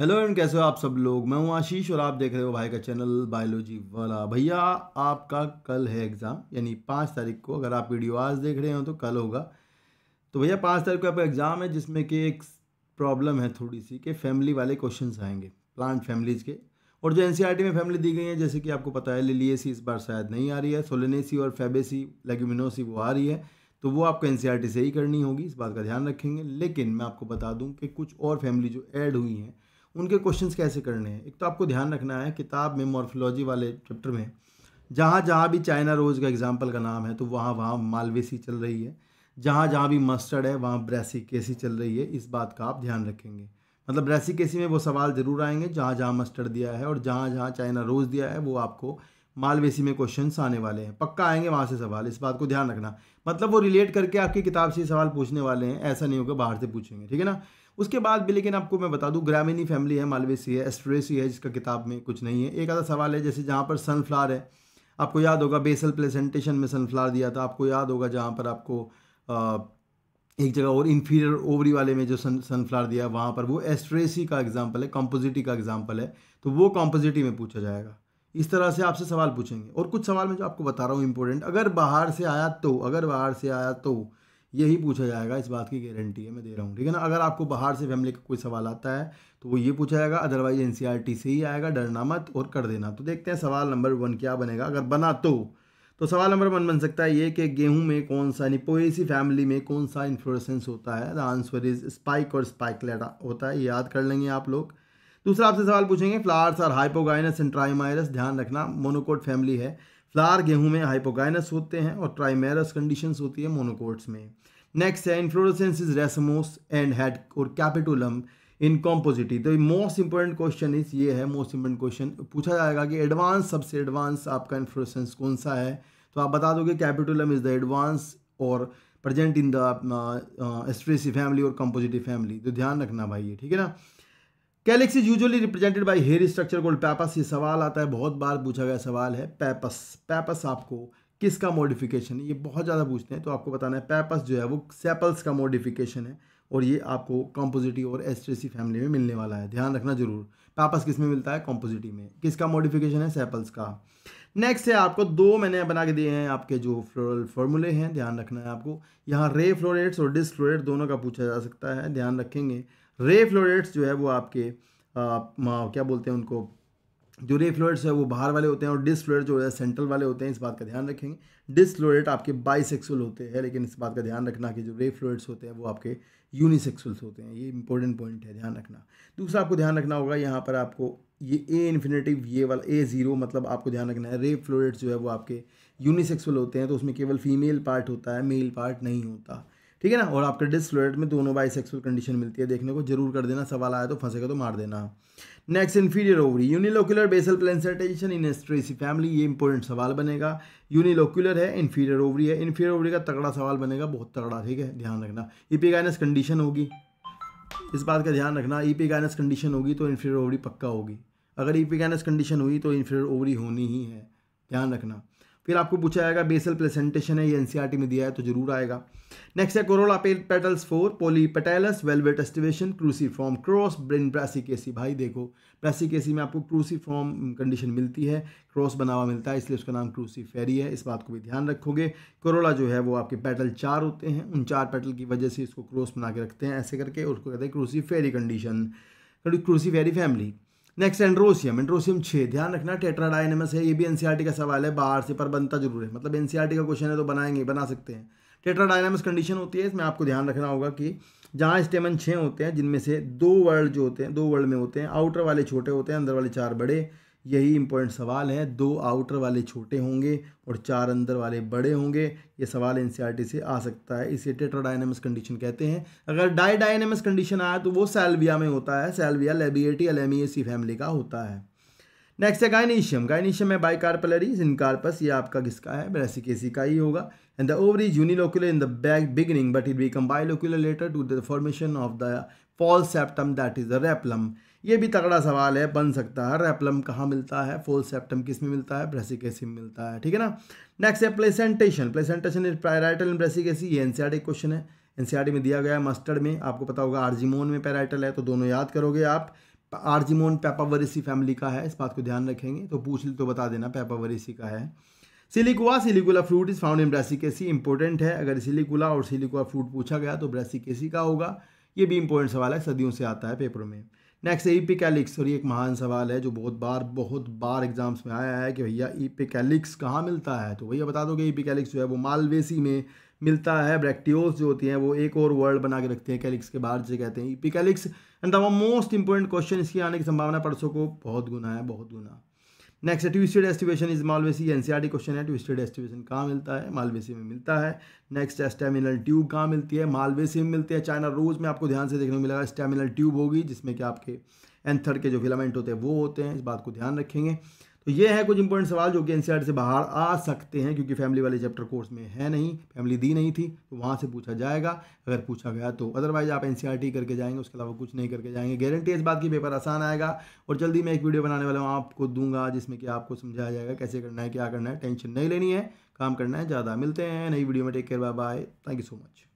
hello and कैसे हो आप सब लोग मैं हूं आशीष और आप देख रहे हो भाई का चैनल बायोलॉजी वाला भैया आपका कल है एग्ज़ाम यानी पाँच तारीख को अगर आप वीडियो आज देख रहे हो तो कल होगा तो भैया पाँच तारीख को आपका एग्ज़ाम है जिसमें कि एक प्रॉब्लम है थोड़ी सी कि फैमिली वाले क्वेश्चन आएंगे प्लांट फैमिलीज़ के और जो एन में फैमिली दी गई है जैसे कि आपको पता है लिलियसी इस बार शायद नहीं आ रही है सोलेनेसी और फेबेसी लेग्यूमिनोसी वो आ रही है तो वो आपको एन से ही करनी होगी इस बात का ध्यान रखेंगे लेकिन मैं आपको बता दूं कि कुछ और फैमिली जो ऐड हुई हैं उनके क्वेश्चन कैसे करने हैं एक तो आपको ध्यान रखना है किताब में मॉर्फोलॉजी वाले चैप्टर में जहाँ जहाँ भी चाइना रोज़ का एग्ज़ाम्पल का नाम है तो वहाँ वहाँ मालवेसी चल रही है जहाँ जहाँ भी मस्टर्ड है वहाँ ब्रेसी केसी चल रही है इस बात का आप ध्यान रखेंगे मतलब ब्रेसी केसी में वो सवाल ज़रूर आएंगे जहाँ जहाँ मस्टर्ड दिया है और जहाँ जहाँ चाइना रोज़ दिया है वो आपको मालवेसी में क्वेश्चन आने वाले हैं पक्का आएंगे वहाँ से सवाल इस बात को ध्यान रखना मतलब वो रिलेट करके आपकी किताब से सवाल पूछने वाले हैं ऐसा नहीं होगा बाहर से पूछेंगे ठीक है ना उसके बाद भी लेकिन आपको मैं बता दूँ ग्रामीणी फैमिली है मालवेसी है एस्ट्रेसी है जिसका किताब में कुछ नहीं है एक आधा सवाल है जैसे जहाँ पर सनफ्लावर है आपको याद होगा बेसल प्लेजेंटेशन में सनफ्लावर दिया था आपको याद होगा जहाँ पर आपको आ, एक जगह और इन्फीरियर ओवरी वाले में जो सन सनफ्लावर दिया वहाँ पर वो एस्ट्रेसी का एग्जाम्पल है कॉम्पोजिटी का एग्जाम्पल है तो वो कॉम्पोजिटी में पूछा जाएगा इस तरह से आपसे सवाल पूछेंगे और कुछ सवाल मैं जो आपको बता रहा हूँ इंपॉर्टेंट अगर बाहर से आया तो अगर बाहर से आया तो यही पूछा जाएगा इस बात की गारंटी है मैं दे रहा हूँ ठीक है ना अगर आपको बाहर से फैमिली का कोई सवाल आता है तो वो ये पूछा जाएगा अदरवाइज एन e से ही आएगा डरना मत और कर देना तो देखते हैं सवाल नंबर वन क्या बनेगा अगर बना तो तो सवाल नंबर वन बन सकता है ये कि गेहूं में कौन सा यानी पोएसी फैमिली में कौन सा इन्फ्लोरेसेंस होता है द आंसर इज स्पाइक और स्पाइक होता है याद कर लेंगे आप लोग दूसरा आपसे सवाल पूछेंगे flowers are hypogynous and trimerous ध्यान रखना मोनोकोट फैमिली है फ्लार गेहूं में हाइपोगाइनस होते हैं और ट्राइमेरस कंडीशंस होती है मोनोकोट्स में नेक्स्ट है inflorescence is racemose and head और कैपिटोलम इन कॉम्पोजिटी तो मोस्ट इंपॉर्टेंट क्वेश्चन इज ये है मोस्ट इंपॉर्टेंट क्वेश्चन पूछा जाएगा कि एडवांस सबसे एडवांस आपका इन्फ्लोरसेंस कौन सा है तो आप बता दोगे कैपिटोलम इज़ द एडवांस और present in the Asteraceae family और कंपोजिटिव फैमिली तो ध्यान रखना भाई ये ठीक है ना calyx is usually represented by hair structure called pappus ये सवाल आता है बहुत बार पूछा गया सवाल है पैपस पैपस आपको किसका मॉडिफिकेशन है ये बहुत ज़्यादा पूछते हैं तो आपको बताना है पैपस जो है वो सेपल्स का मॉडिफिकेशन है और ये आपको कॉम्पोजिटी और एस्ट्रेसी फैमिली में मिलने वाला है ध्यान रखना जरूर पैपस किस में मिलता है कॉम्पोजिटी में किसका मॉडिफिकेशन है सेपल्स का नेक्स्ट है आपको दो मैंने बना के दिए हैं आपके जो फ्लोरल फॉर्मूले हैं ध्यान रखना है आपको यहाँ रे फ्लोरेट्स और डिस फ्लोरेट दोनों का पूछा जा सकता है ध्यान रखेंगे रे फ्लोरेट्स जो है वो आपके आ, क्या बोलते हैं उनको जो रे फ्लोरेट्स है वो बाहर वाले होते हैं और डिस फ्लोरेट जो है सेंट्रल वाले होते हैं इस बात का ध्यान रखेंगे डिस फ्लोरेट आपके बाईसेक्सुअल होते हैं लेकिन इस बात का ध्यान रखना कि जो रे फ्लोरेट्स होते हैं वो आपके यूनिसेक्सुअल्स होते हैं ये इंपॉर्टेंट पॉइंट है ध्यान रखना दूसरा आपको ध्यान रखना होगा यहाँ पर आपको ये ए इन्फिनेटिव ये वाला ए ज़ीरो मतलब आपको ध्यान रखना है रेप फ्लोरेट्स जो है वो आपके यूनिसेक्सुअल होते हैं तो उसमें केवल फीमेल पार्ट होता है मेल पार्ट नहीं होता ठीक है ना और आपके डिस फ्लोरेट में दोनों सेक्सुअल कंडीशन मिलती है देखने को जरूर कर देना सवाल आया तो फंसेगा तो मार देना next inferior ovary unilocular basal placentation in Asteraceae family ये इंपॉर्टेंट सवाल बनेगा यूनिलोकुलर है इन्फीरियर ओवरी है इन्फीरियर ओवरी का तगड़ा सवाल बनेगा बहुत तगड़ा ठीक है ध्यान रखना ईपीगाइनस कंडीशन होगी इस बात का ध्यान रखना ईपीगाइनस कंडीशन होगी तो इन्फीरियर ओवरी पक्का होगी अगर ईपिकैनस कंडीशन हुई तो इन्फीरियर ओवरी होनी ही है ध्यान रखना फिर आपको पूछा जाएगा बेसल प्लेसेंटेशन है ये एन e में दिया है तो जरूर आएगा नेक्स्ट है corolla petals four polypetalous valvate aestivation cruciform cross ब्रेन ब्रासिकेसी भाई देखो ब्रासिकेसी में आपको क्रूसी फॉर्म कंडीशन मिलती है क्रॉस बना हुआ मिलता है इसलिए उसका नाम क्रूसी फेरी है इस बात को भी ध्यान रखोगे कोरोला जो है वो आपके पेटल चार होते हैं उन चार पेटल की वजह से इसको क्रॉस बना के रखते हैं ऐसे करके उसको कहते हैं Cruciferae condition Cruciferae family next androecium androecium छः ध्यान रखना टेट्राडाइनमस है ये भी एनसीईआरटी e का सवाल है बाहर से पर बनता जरूर है मतलब एनसीईआरटी e का क्वेश्चन है तो बनाएंगे बना सकते हैं टेट्राडाइनमस कंडीशन होती है इसमें आपको ध्यान रखना होगा कि जहाँ स्टेमन छः होते हैं जिनमें से दो वर्ल्ड जो होते हैं दो वर्ल्ड में होते हैं आउटर वाले छोटे होते हैं अंदर वाले चार बड़े यही इम्पोर्टेंट सवाल हैं दो आउटर वाले छोटे होंगे और चार अंदर वाले बड़े होंगे ये सवाल एन से आ सकता है इसे टेट्राडायनेमिक्स कंडीशन कहते हैं अगर डाईडायनेमिक्स कंडीशन आया तो वो सेल्विया में होता है सेल्विया लेबिएटी एलेमिएसी फैमिली का होता है नेक्स्ट है गाइनीशियम गाइनीशियम है बाइकार्पलरी इनकार्पस ये आपका किसका है ब्रेसिकेसी का ही होगा and the ovary unilocular in the back beginning but it become bilocular later to the formation of the false septum that is the replum ये भी तगड़ा सवाल है बन सकता है रेपलम कहाँ मिलता है फोल सेप्टम किस में मिलता है ब्रेसिकेसी में मिलता है ठीक है ना नेक्स्ट है placentation placentation is parietal in Brassicaceae ये एनसीआरटी क्वेश्चन है एनसीआरटी में दिया गया है मस्टर्ड में आपको पता होगा आर्जीमोन में पैराइटल है तो दोनों याद करोगे आप आर्जीमोन पैपावरिसी फैमिली का है इस बात को ध्यान रखेंगे तो पूछ तो बता देना पेपावरिसी का है siliqua silicula fruit is found in Brassicaceae important है अगर सिलिकुला और सिलिकुआ फ्रूट पूछा गया तो ब्रेसिकेसी का होगा ये भी इंपॉर्टेंट सवाल है सदियों से आता है पेपर में नेक्स्ट है ईपिकैलिक्स और ये एक महान सवाल है जो बहुत बार बहुत बार एग्ज़ाम्स में आया है कि भैया ई कैलिक्स कहाँ मिलता है तो भैया बता दो कि ई कैलिक्स जो है वो मालवेसी में मिलता है ब्रैक्टियोस जो होती हैं वो एक और वर्ड बना के रखते हैं कैलिक्स के बाहर जिसे कहते हैं epicalyx and the most important question इसकी आने की संभावना परसों को बहुत गुना है बहुत गुना नेक्स्ट e है twisted aestivation is Malvaceae NCERT question है ट्विस्टेड एस्टिवेशन कहाँ मिलता है मालवेसी में मिलता है नेक्स्ट है स्टेमिनल ट्यूब कहाँ मिलती है मालवेसी में मिलती है चाइना रोज में आपको ध्यान से देखने को मिलेगा स्टेमिनल ट्यूब होगी जिसमें कि आपके एंथर के जो फिलामेंट होते हैं वो होते हैं इस बात को ध्यान रखेंगे तो ये है कुछ इंपॉर्टेंट सवाल जो कि एनसीईआरटी से बाहर आ सकते हैं क्योंकि फैमिली वाले चैप्टर कोर्स में है नहीं फैमिली दी नहीं थी तो वहाँ से पूछा जाएगा अगर पूछा गया तो अदरवाइज आप एनसीईआरटी करके जाएंगे उसके अलावा कुछ नहीं करके जाएंगे गारंटी इस बात की पेपर आसान आएगा और जल्दी मैं एक वीडियो बनाने वाला हूँ आपको दूंगा जिसमें कि आपको समझाया जाएगा कैसे करना है क्या करना है टेंशन नहीं लेनी है काम करना है ज़्यादा मिलते हैं नई वीडियो में take care bye bye thank you so much